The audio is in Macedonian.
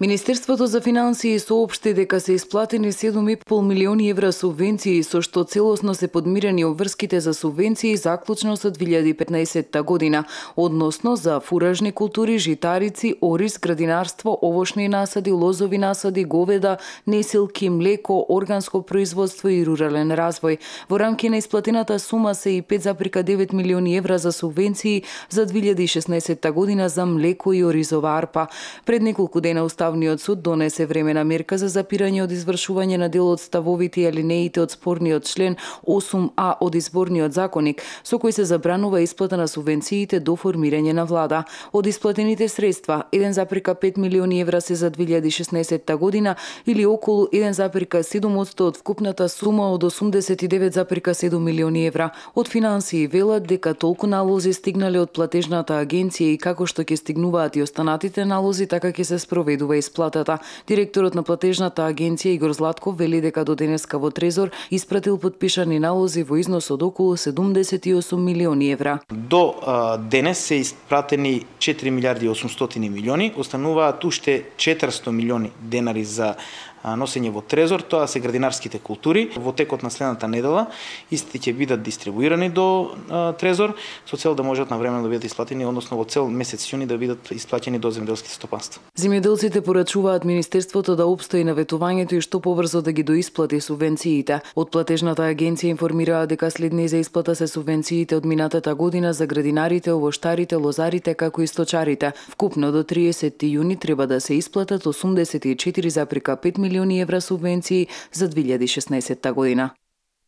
Министерството за финансии соопшти дека се исплатени 7,5 милиони евра субвенции со што целосно се подмирени обврските за субвенции заклучно со 2015 година, односно за фуражни култури, житарици, ориз, градинарство, овошни насади, лозови насади, говеда, несилки, млеко, органско производство и рурален развој. Во рамки на исплатената сума се и 5,9 милиони евра за субвенции за 2016 година за млеко и оризова арпа. Пред неколку дена Уставниот суд донесе времена мерка за запирање од извршување на дел од ставовите и алинеите од спорниот член 8А од изборниот законник, со кој се забранува исплата на субвенциите до формирање на влада. Од исплатените средства 1,5 милиони евра се за 2016 година или околу 1,7% од вкупната сума од 89,7 милиони евра. Од финансии велат дека толку налози стигнале од платежната агенција и како што ќе стигнуваат и останатите налози, така ќе се спроведува почнува исплатата. Директорот на платежната агенција Игор Златков вели дека до денеска во Трезор испратил подпишани налози во износ од околу 78 милиони евра. До а, денес се испратени 4 милиарди 800 милиони, остануваат уште 400 милиони денари за носење во трезор, тоа се градинарските култури. Во текот на следната недела истите ќе бидат дистрибуирани до а, трезор со цел да можат на време да бидат исплатени, односно во цел месец јуни да бидат исплатени до земјоделските стопанства. Земјоделците препорачуваат Министерството да обстои на ветувањето и што побрзо да ги доисплати субвенциите. Од платежната агенција информираа дека следни за исплата се субвенциите од минатата година за градинарите, овоштарите, лозарите, како и сточарите. Вкупно до 30 јуни треба да се исплатат 84,5 милиони евра субвенции за 2016 година.